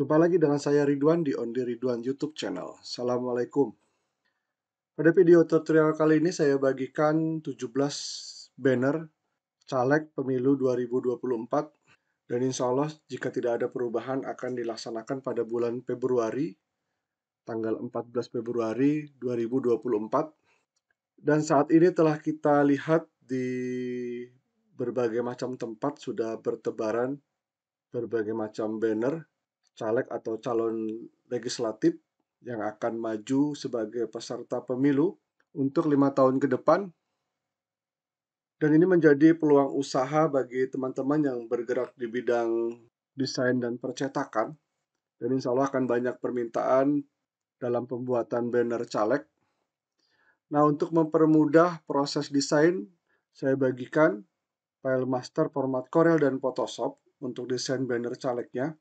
Jumpa lagi dengan saya Ridwan di Ondi Ridwan YouTube channel. Assalamualaikum. Pada video tutorial kali ini saya bagikan 17 banner caleg pemilu 2024 dan insya Allah jika tidak ada perubahan akan dilaksanakan pada bulan Februari tanggal 14 Februari 2024 dan saat ini telah kita lihat di berbagai macam tempat sudah bertebaran berbagai macam banner caleg atau calon legislatif yang akan maju sebagai peserta pemilu untuk lima tahun ke depan. Dan ini menjadi peluang usaha bagi teman-teman yang bergerak di bidang desain dan percetakan. Dan insya Allah akan banyak permintaan dalam pembuatan banner caleg. Nah, untuk mempermudah proses desain, saya bagikan file master format Corel dan Photoshop untuk desain banner calegnya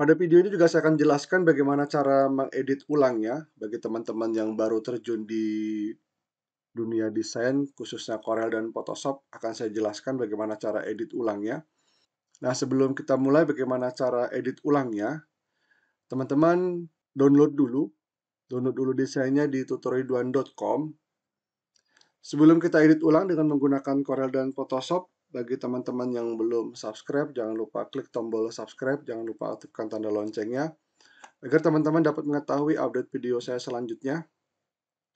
pada video ini juga saya akan jelaskan bagaimana cara mengedit ulangnya bagi teman-teman yang baru terjun di dunia desain khususnya Corel dan Photoshop akan saya jelaskan bagaimana cara edit ulangnya. Nah, sebelum kita mulai bagaimana cara edit ulangnya, teman-teman download dulu download dulu desainnya di tutorialduan.com Sebelum kita edit ulang dengan menggunakan Corel dan Photoshop, bagi teman-teman yang belum subscribe, jangan lupa klik tombol subscribe, jangan lupa aktifkan tanda loncengnya, agar teman-teman dapat mengetahui update video saya selanjutnya.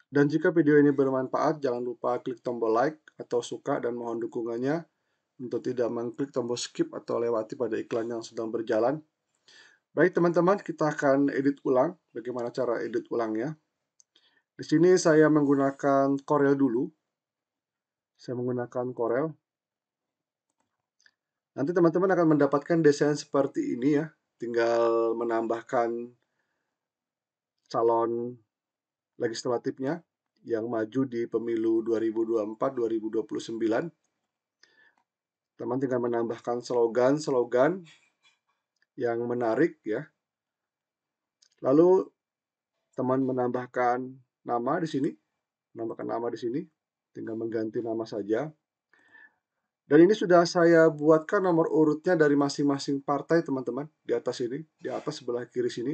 Dan jika video ini bermanfaat, jangan lupa klik tombol like atau suka dan mohon dukungannya untuk tidak mengklik tombol skip atau lewati pada iklan yang sedang berjalan. Baik teman-teman, kita akan edit ulang bagaimana cara edit ulangnya. Di sini saya menggunakan Corel dulu. Saya menggunakan Corel. Nanti teman-teman akan mendapatkan desain seperti ini ya. Tinggal menambahkan calon legislatifnya yang maju di pemilu 2024-2029. Teman tinggal menambahkan slogan-slogan yang menarik ya. Lalu teman menambahkan nama di sini, menambahkan nama di sini, tinggal mengganti nama saja. Dan ini sudah saya buatkan nomor urutnya dari masing-masing partai teman-teman di atas ini, di atas sebelah kiri sini.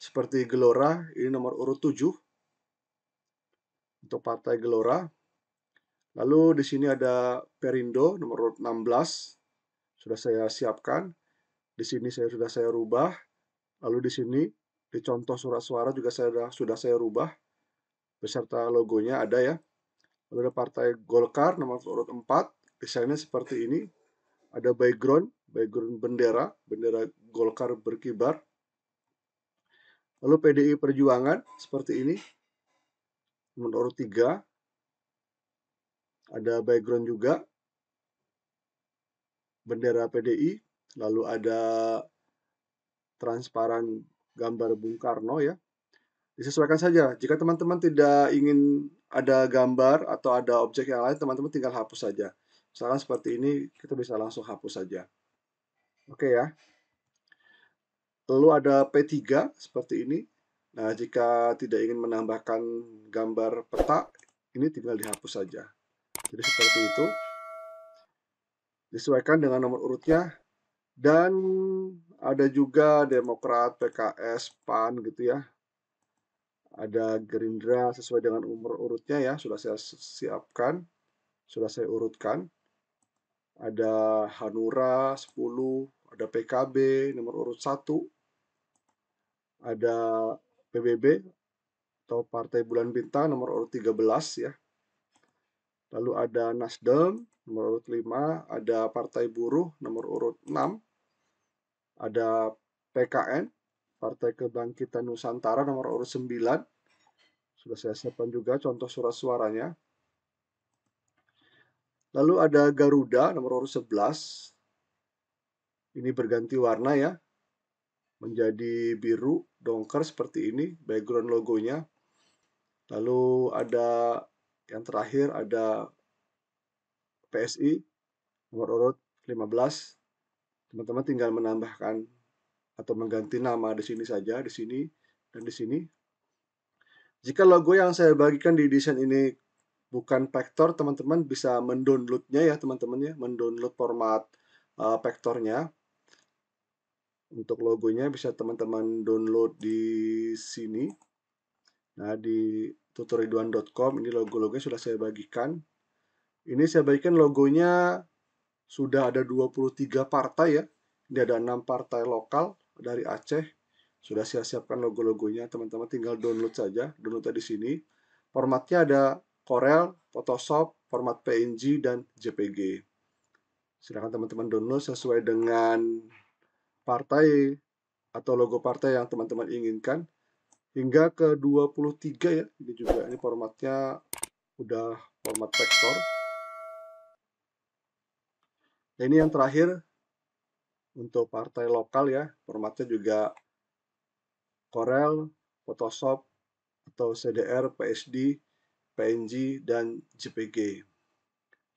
Seperti Gelora, ini nomor urut 7 untuk partai Gelora. Lalu di sini ada Perindo nomor urut 16 sudah saya siapkan. Di sini saya sudah saya rubah. Lalu di sini di contoh surat suara juga saya sudah saya rubah beserta logonya ada ya. Lalu ada partai Golkar nomor urut 4 desainnya seperti ini. Ada background, background bendera, bendera Golkar berkibar. Lalu PDI Perjuangan seperti ini. Nomor tiga Ada background juga. Bendera PDI. Lalu ada transparan gambar Bung Karno ya. Disesuaikan saja. Jika teman-teman tidak ingin ada gambar atau ada objek yang lain, teman-teman tinggal hapus saja. Misalkan seperti ini, kita bisa langsung hapus saja. Oke ya. Lalu ada P3 seperti ini. Nah, jika tidak ingin menambahkan gambar peta, ini tinggal dihapus saja. Jadi seperti itu. Disesuaikan dengan nomor urutnya. Dan ada juga Demokrat, PKS, PAN gitu ya. Ada Gerindra sesuai dengan umur urutnya ya, sudah saya siapkan, sudah saya urutkan ada Hanura 10, ada PKB nomor urut 1, ada PBB atau Partai Bulan Bintang nomor urut 13 ya. Lalu ada Nasdem nomor urut 5, ada Partai Buruh nomor urut 6, ada PKN Partai Kebangkitan Nusantara nomor urut 9. Sudah saya siapkan juga contoh surat suaranya. Lalu ada Garuda nomor urut 11. Ini berganti warna ya. Menjadi biru dongker seperti ini background logonya. Lalu ada yang terakhir ada PSI nomor urut 15. Teman-teman tinggal menambahkan atau mengganti nama di sini saja, di sini dan di sini. Jika logo yang saya bagikan di desain ini bukan vektor, teman-teman bisa mendownloadnya ya teman-teman ya, mendownload format uh, Untuk logonya bisa teman-teman download di sini. Nah, di tutorialduan.com ini logo-logonya sudah saya bagikan. Ini saya bagikan logonya sudah ada 23 partai ya. Ini ada enam partai lokal dari Aceh. Sudah saya siapkan logo-logonya, teman-teman tinggal download saja. Download di sini. Formatnya ada Corel, Photoshop, format PNG, dan JPG. Silahkan teman-teman download sesuai dengan partai atau logo partai yang teman-teman inginkan. Hingga ke 23 ya, ini juga ini formatnya udah format vektor. Nah, ini yang terakhir untuk partai lokal ya, formatnya juga Corel, Photoshop, atau CDR, PSD, PNG, dan JPG.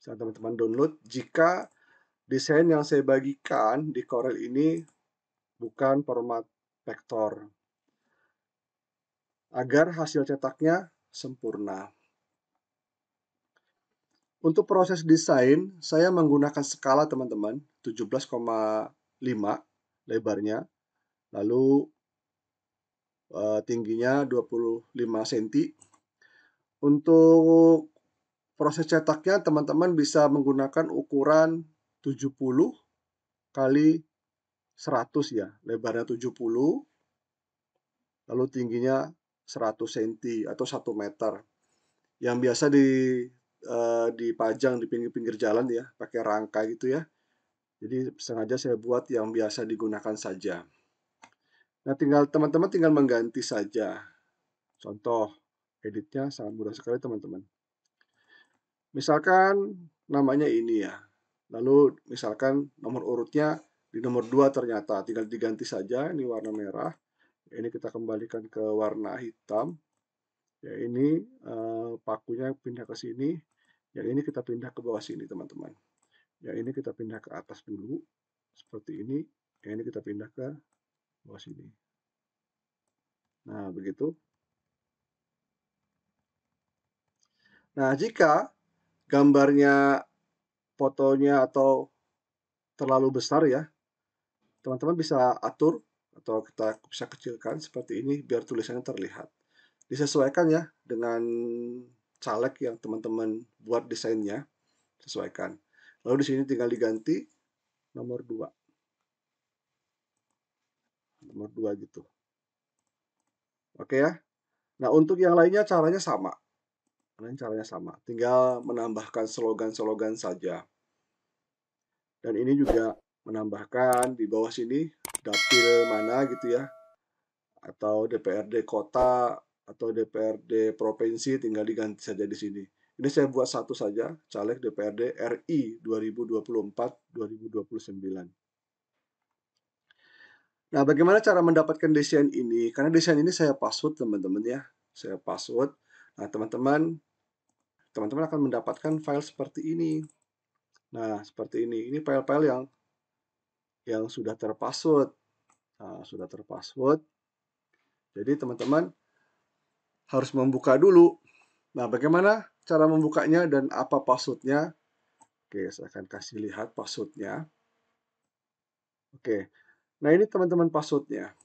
Saya teman-teman download jika desain yang saya bagikan di Corel ini bukan format vektor agar hasil cetaknya sempurna. Untuk proses desain, saya menggunakan skala teman-teman 17,5 lebarnya, lalu eh, tingginya 25 cm untuk proses cetaknya teman-teman bisa menggunakan ukuran 70 kali 100 ya, lebarnya 70 lalu tingginya 100 cm atau 1 meter. Yang biasa di eh, dipajang di pinggir-pinggir jalan ya, pakai rangka gitu ya. Jadi sengaja saya buat yang biasa digunakan saja. Nah, tinggal teman-teman tinggal mengganti saja. Contoh editnya sangat mudah sekali teman-teman misalkan namanya ini ya lalu misalkan nomor urutnya di nomor 2 ternyata tinggal diganti saja ini warna merah ini kita kembalikan ke warna hitam ya ini eh, pakunya pindah ke sini yang ini kita pindah ke bawah sini teman-teman yang ini kita pindah ke atas dulu seperti ini yang ini kita pindah ke bawah sini nah begitu Nah, jika gambarnya, fotonya atau terlalu besar ya, teman-teman bisa atur atau kita bisa kecilkan seperti ini biar tulisannya terlihat. Disesuaikan ya dengan caleg yang teman-teman buat desainnya, sesuaikan. Lalu di sini tinggal diganti nomor 2. Nomor 2 gitu. Oke ya. Nah, untuk yang lainnya caranya sama. Karena caranya sama, tinggal menambahkan slogan-slogan saja. Dan ini juga menambahkan di bawah sini dapil mana gitu ya, atau DPRD kota atau DPRD provinsi tinggal diganti saja di sini. Ini saya buat satu saja, caleg DPRD RI 2024-2029. Nah, bagaimana cara mendapatkan desain ini? Karena desain ini saya password, teman-teman ya. Saya password. Nah, teman-teman teman-teman akan mendapatkan file seperti ini. Nah, seperti ini. Ini file-file yang yang sudah terpassword. Nah, sudah terpassword. Jadi teman-teman harus membuka dulu. Nah, bagaimana cara membukanya dan apa passwordnya? Oke, saya akan kasih lihat passwordnya. Oke, nah ini teman-teman passwordnya.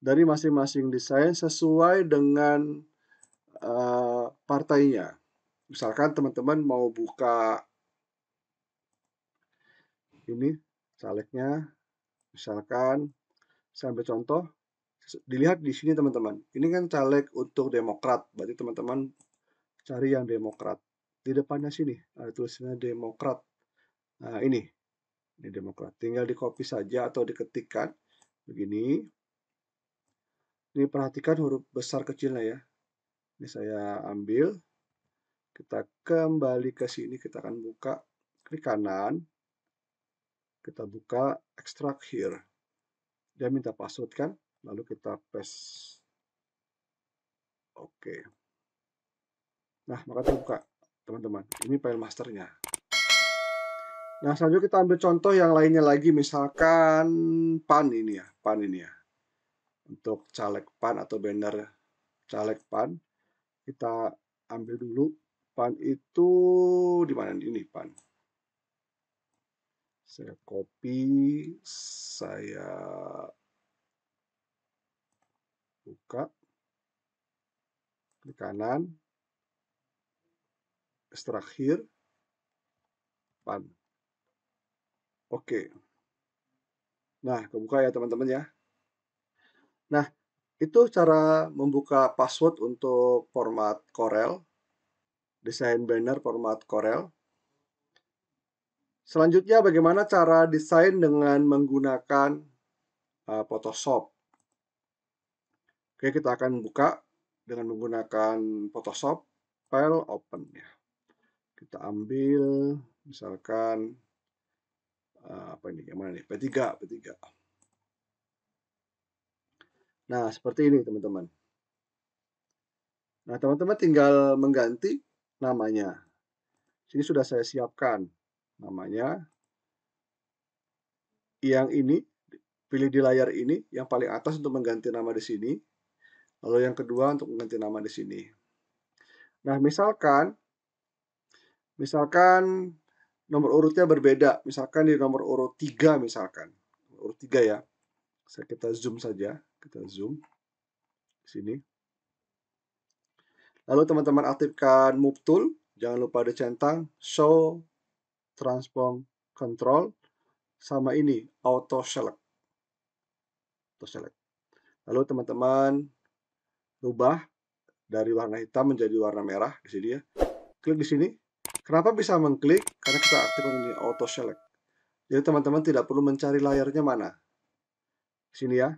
Dari masing-masing desain sesuai dengan Eh, partainya. Misalkan teman-teman mau buka ini calegnya, misalkan saya ambil contoh, dilihat di sini teman-teman. Ini kan caleg untuk Demokrat, berarti teman-teman cari yang Demokrat. Di depannya sini ada tulisannya Demokrat. Nah ini, ini Demokrat. Tinggal di copy saja atau diketikkan begini. Ini perhatikan huruf besar kecilnya ya. Ini saya ambil. Kita kembali ke sini, kita akan buka klik kanan. Kita buka extract here. Dia minta password kan? Lalu kita paste. Oke. Nah, maka terbuka, teman-teman. Ini file masternya. Nah, selanjutnya kita ambil contoh yang lainnya lagi, misalkan PAN ini ya, PAN ini ya. Untuk caleg PAN atau banner caleg PAN kita ambil dulu pan itu di mana ini pan saya copy saya buka klik kanan extract here pan oke nah kebuka ya teman-teman ya nah itu cara membuka password untuk format Corel, desain banner format Corel. Selanjutnya, bagaimana cara desain dengan menggunakan uh, Photoshop? Oke, kita akan buka dengan menggunakan Photoshop file open ya. Kita ambil misalkan uh, apa ini? Yang mana nih? P3, P3. Nah, seperti ini teman-teman. Nah, teman-teman tinggal mengganti namanya. Sini sudah saya siapkan namanya. Yang ini, pilih di layar ini, yang paling atas untuk mengganti nama di sini. Lalu yang kedua untuk mengganti nama di sini. Nah, misalkan misalkan nomor urutnya berbeda. Misalkan di nomor urut 3 misalkan. Urut 3 ya. Saya kita zoom saja. Kita zoom ke sini. Lalu teman-teman aktifkan move tool. Jangan lupa ada centang show transform control sama ini auto select. Auto select. Lalu teman-teman rubah dari warna hitam menjadi warna merah di sini ya. Klik di sini. Kenapa bisa mengklik? Karena kita aktifkan ini auto select. Jadi teman-teman tidak perlu mencari layarnya mana. Sini ya,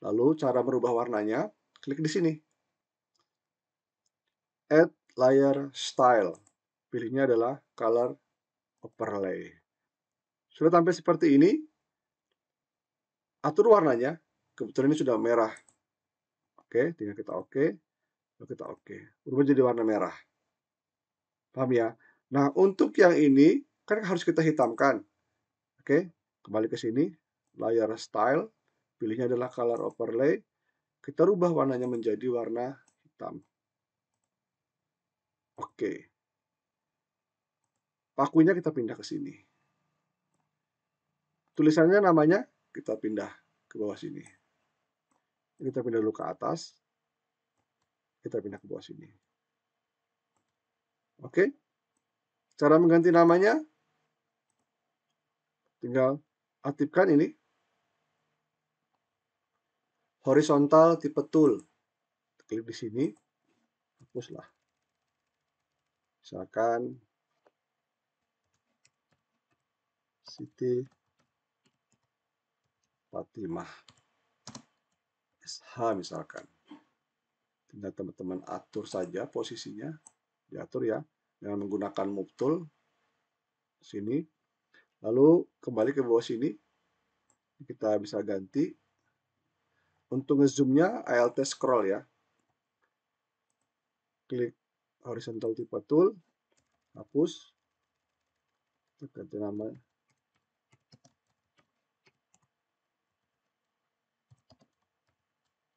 Lalu cara merubah warnanya, klik di sini. Add layer style. Pilihnya adalah color overlay. Sudah tampil seperti ini. Atur warnanya. Kebetulan ini sudah merah. Oke, tinggal kita oke. Okay. kita oke. Okay. Berubah jadi warna merah. Paham ya? Nah, untuk yang ini kan harus kita hitamkan. Oke, kembali ke sini. Layer style Pilihnya adalah color overlay. Kita rubah warnanya menjadi warna hitam. Oke. Pakunya kita pindah ke sini. Tulisannya namanya kita pindah ke bawah sini. kita pindah dulu ke atas. Kita pindah ke bawah sini. Oke. Cara mengganti namanya tinggal aktifkan ini horizontal tipe tool. Klik di sini, hapuslah. Misalkan Siti Fatimah SH misalkan. Tinggal teman-teman atur saja posisinya, diatur ya dengan menggunakan move tool sini. Lalu kembali ke bawah sini, kita bisa ganti untuk ngezoomnya ALT scroll ya. Klik horizontal tipe tool, hapus, kita ganti nama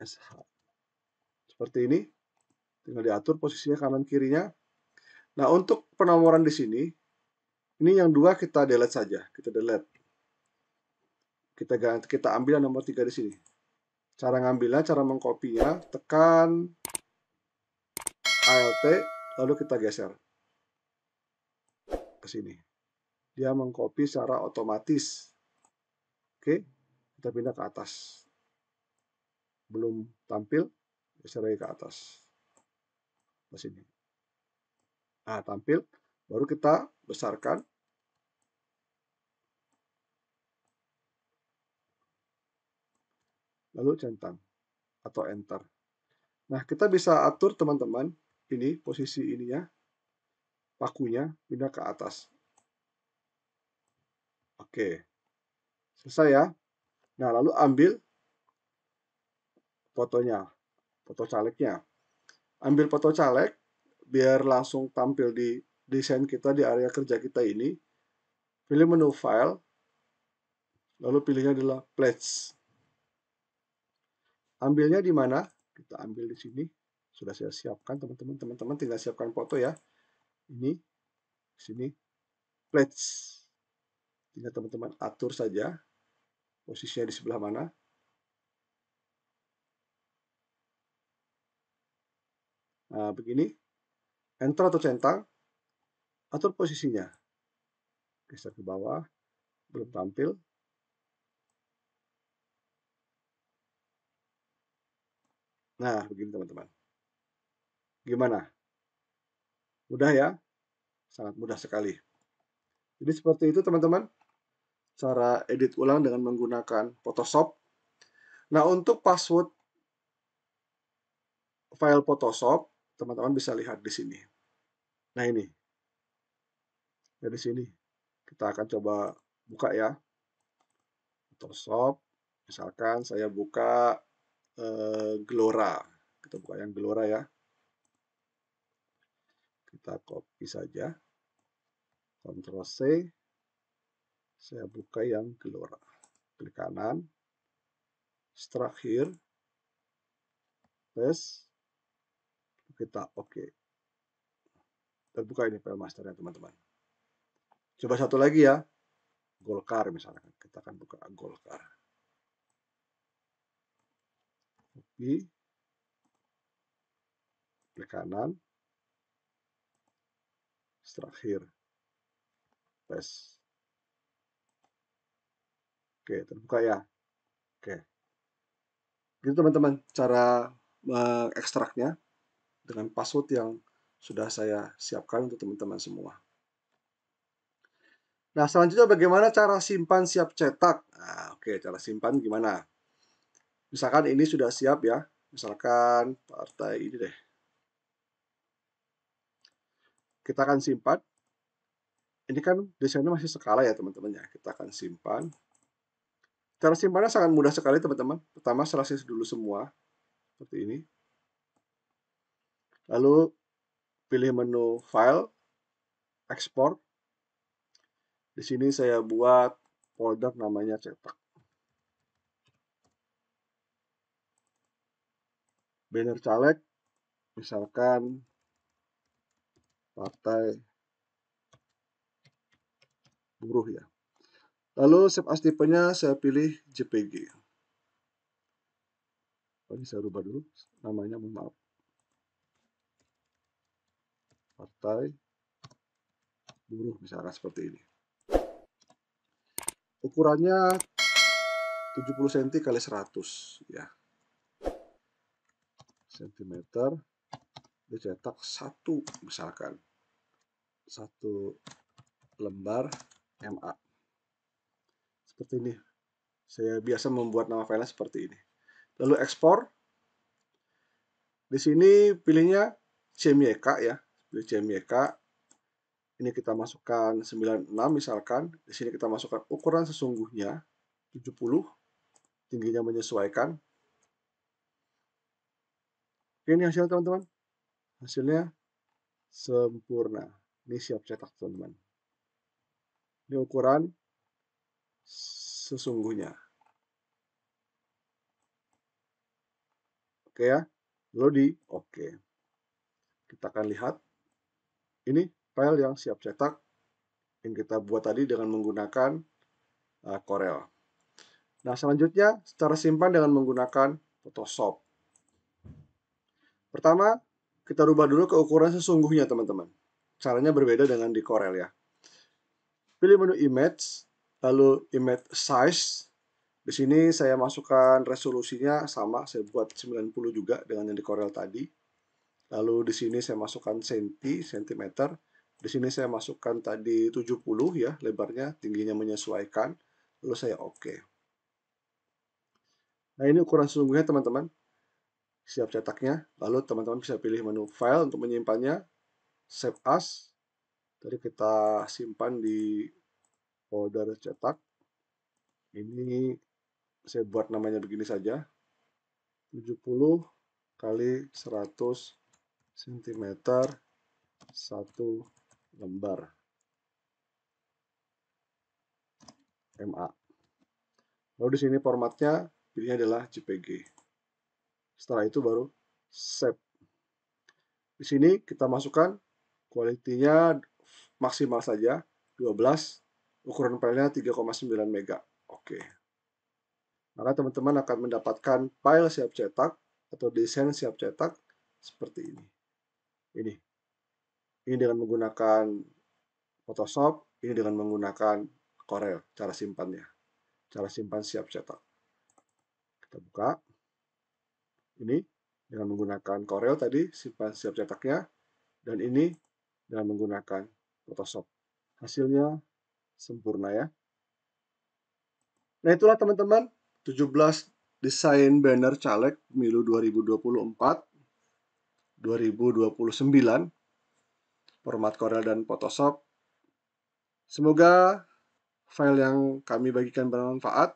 SH. Seperti ini, tinggal diatur posisinya kanan kirinya. Nah untuk penomoran di sini, ini yang dua kita delete saja, kita delete. Kita kita ambil yang nomor tiga di sini. Cara ngambilnya, cara mengkopinya, tekan ALT, lalu kita geser ke sini. Dia mengkopi secara otomatis. Oke, kita pindah ke atas. Belum tampil, geser lagi ke atas. Ke sini. Nah, tampil. Baru kita besarkan lalu centang atau enter. Nah, kita bisa atur teman-teman ini posisi ininya, pakunya pindah ke atas. Oke, selesai ya. Nah, lalu ambil fotonya, foto calegnya. Ambil foto caleg, biar langsung tampil di desain kita di area kerja kita ini. Pilih menu file, lalu pilihnya adalah plates. Ambilnya di mana? Kita ambil di sini. Sudah saya siapkan teman-teman. Teman-teman tinggal siapkan foto ya. Ini, sini, plates. Tinggal teman-teman atur saja posisinya di sebelah mana. Nah, begini. Enter atau centang. Atur posisinya. Geser ke bawah. Belum tampil. Nah, begini teman-teman. Gimana? Mudah ya? Sangat mudah sekali. Jadi seperti itu teman-teman. Cara edit ulang dengan menggunakan Photoshop. Nah, untuk password file Photoshop, teman-teman bisa lihat di sini. Nah, ini. Ya, Dari sini. Kita akan coba buka ya. Photoshop. Misalkan saya buka Eh, Glora. Kita buka yang Glora ya. Kita copy saja. Ctrl C. Saya buka yang Glora. Klik kanan. Strike here. Paste. Kita oke. Okay. Terbuka ini file masternya teman-teman. Coba satu lagi ya. Golkar misalnya. Kita akan buka Golkar. B tekanan terakhir tes oke terbuka ya oke gitu teman-teman cara mengekstraknya dengan password yang sudah saya siapkan untuk teman-teman semua nah selanjutnya bagaimana cara simpan siap cetak nah, oke cara simpan gimana misalkan ini sudah siap ya misalkan partai ini deh kita akan simpan ini kan desainnya masih skala ya teman-teman ya kita akan simpan cara simpannya sangat mudah sekali teman-teman pertama selesai dulu semua seperti ini lalu pilih menu file export. di sini saya buat folder namanya cetak banner caleg misalkan partai buruh ya. Lalu save as tipenya saya pilih JPG. Oh, ini saya rubah dulu namanya, mohon maaf. Partai buruh misalkan seperti ini. Ukurannya 70 cm kali 100 ya cm dicetak satu misalkan satu lembar MA seperti ini saya biasa membuat nama file seperti ini lalu ekspor di sini pilihnya CMYK ya pilih CMYK ini kita masukkan 96 misalkan di sini kita masukkan ukuran sesungguhnya 70 tingginya menyesuaikan Oke, ini hasilnya teman-teman. Hasilnya sempurna. Ini siap cetak teman-teman. Ini ukuran sesungguhnya. Oke ya. Lodi, oke. Kita akan lihat. Ini file yang siap cetak yang kita buat tadi dengan menggunakan uh, Corel. Nah, selanjutnya secara simpan dengan menggunakan Photoshop. Pertama, kita rubah dulu ke ukuran sesungguhnya, teman-teman. Caranya berbeda dengan di Corel ya. Pilih menu image, lalu image size. Di sini saya masukkan resolusinya sama, saya buat 90 juga dengan yang di Corel tadi. Lalu di sini saya masukkan senti, sentimeter. Di sini saya masukkan tadi 70 ya, lebarnya, tingginya menyesuaikan. Lalu saya oke. Okay. Nah, ini ukuran sesungguhnya teman-teman siap cetaknya. Lalu teman-teman bisa pilih menu file untuk menyimpannya, save as, tadi kita simpan di folder cetak. Ini saya buat namanya begini saja, 70 kali 100 cm satu lembar MA. Lalu di sini formatnya pilihnya adalah JPG. Setelah itu baru save. Di sini kita masukkan kualitinya maksimal saja 12, ukuran filenya 3,9 mega. Oke. Maka teman-teman akan mendapatkan file siap cetak atau desain siap cetak seperti ini. Ini. Ini dengan menggunakan Photoshop, ini dengan menggunakan Corel, cara simpannya. Cara simpan siap cetak. Kita buka. Ini dengan menggunakan Corel tadi, simpan siap cetaknya. Dan ini dengan menggunakan Photoshop. Hasilnya sempurna ya. Nah itulah teman-teman, 17 desain banner caleg pemilu 2024, 2029, format Corel dan Photoshop. Semoga file yang kami bagikan bermanfaat.